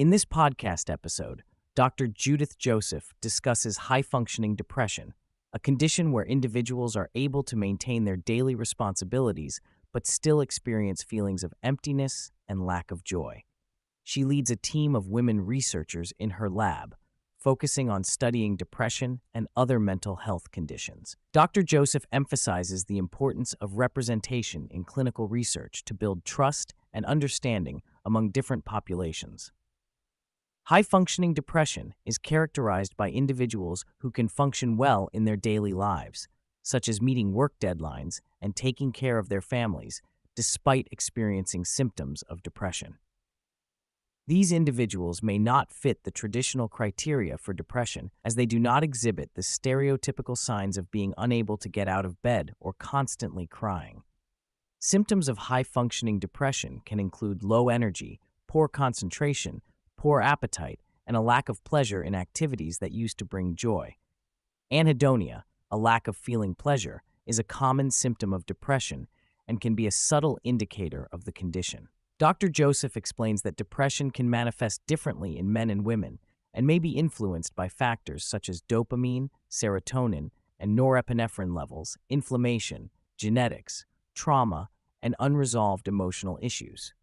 In this podcast episode, Dr. Judith Joseph discusses high functioning depression, a condition where individuals are able to maintain their daily responsibilities but still experience feelings of emptiness and lack of joy. She leads a team of women researchers in her lab, focusing on studying depression and other mental health conditions. Dr. Joseph emphasizes the importance of representation in clinical research to build trust and understanding among different populations. High functioning depression is characterized by individuals who can function well in their daily lives, such as meeting work deadlines and taking care of their families, despite experiencing symptoms of depression. These individuals may not fit the traditional criteria for depression as they do not exhibit the stereotypical signs of being unable to get out of bed or constantly crying. Symptoms of high functioning depression can include low energy, poor concentration, poor appetite, and a lack of pleasure in activities that used to bring joy. Anhedonia, a lack of feeling pleasure, is a common symptom of depression and can be a subtle indicator of the condition. Dr. Joseph explains that depression can manifest differently in men and women and may be influenced by factors such as dopamine, serotonin, and norepinephrine levels, inflammation, genetics, trauma, and unresolved emotional issues.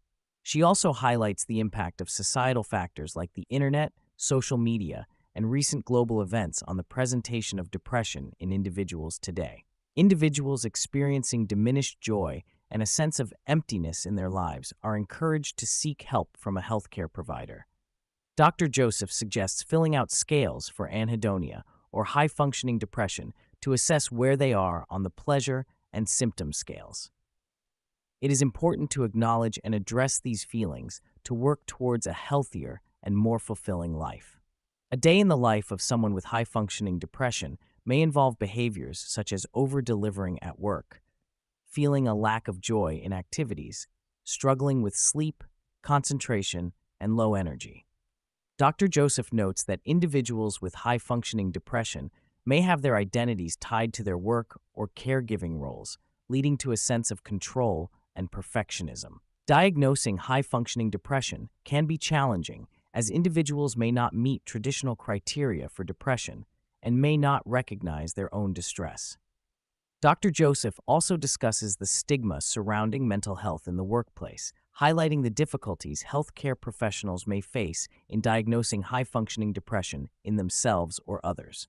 She also highlights the impact of societal factors like the internet, social media, and recent global events on the presentation of depression in individuals today. Individuals experiencing diminished joy and a sense of emptiness in their lives are encouraged to seek help from a healthcare provider. Dr. Joseph suggests filling out scales for anhedonia or high functioning depression to assess where they are on the pleasure and symptom scales. It is important to acknowledge and address these feelings to work towards a healthier and more fulfilling life. A day in the life of someone with high functioning depression may involve behaviors such as over delivering at work, feeling a lack of joy in activities, struggling with sleep, concentration, and low energy. Dr. Joseph notes that individuals with high functioning depression may have their identities tied to their work or caregiving roles, leading to a sense of control and perfectionism. Diagnosing high functioning depression can be challenging, as individuals may not meet traditional criteria for depression and may not recognize their own distress. Dr. Joseph also discusses the stigma surrounding mental health in the workplace, highlighting the difficulties healthcare professionals may face in diagnosing high functioning depression in themselves or others.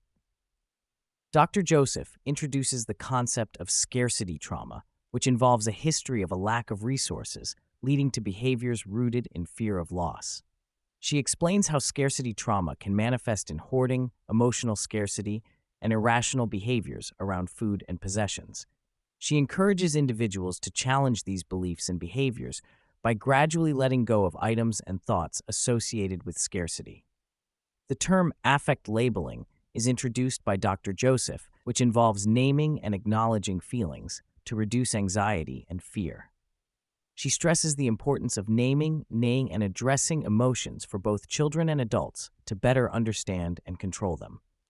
Dr. Joseph introduces the concept of scarcity trauma, which involves a history of a lack of resources, leading to behaviors rooted in fear of loss. She explains how scarcity trauma can manifest in hoarding, emotional scarcity, and irrational behaviors around food and possessions. She encourages individuals to challenge these beliefs and behaviors by gradually letting go of items and thoughts associated with scarcity. The term affect labeling is introduced by Dr. Joseph, which involves naming and acknowledging feelings, to reduce anxiety and fear. She stresses the importance of naming, naming and addressing emotions for both children and adults to better understand and control them.